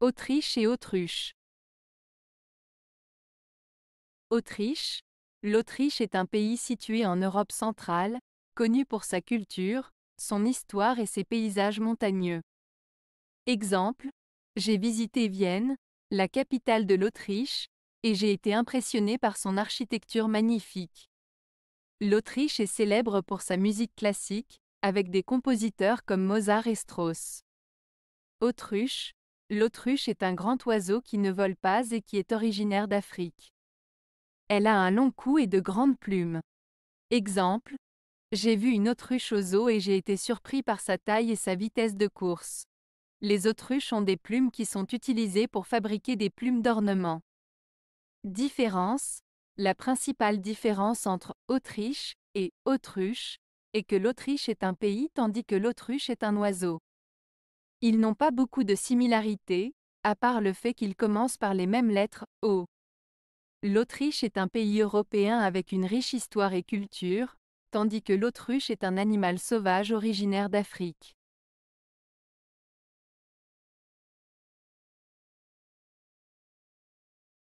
Autriche et autruche. Autriche. L'Autriche est un pays situé en Europe centrale, connu pour sa culture, son histoire et ses paysages montagneux. Exemple, j'ai visité Vienne, la capitale de l'Autriche, et j'ai été impressionné par son architecture magnifique. L'Autriche est célèbre pour sa musique classique, avec des compositeurs comme Mozart et Strauss. Autruche, L'autruche est un grand oiseau qui ne vole pas et qui est originaire d'Afrique. Elle a un long cou et de grandes plumes. Exemple, j'ai vu une autruche aux zoo et j'ai été surpris par sa taille et sa vitesse de course. Les autruches ont des plumes qui sont utilisées pour fabriquer des plumes d'ornement. Différence La principale différence entre Autriche et autruche est que l'Autriche est un pays tandis que l'autruche est un oiseau. Ils n'ont pas beaucoup de similarités, à part le fait qu'ils commencent par les mêmes lettres, O. L'Autriche est un pays européen avec une riche histoire et culture, tandis que l'autruche est un animal sauvage originaire d'Afrique.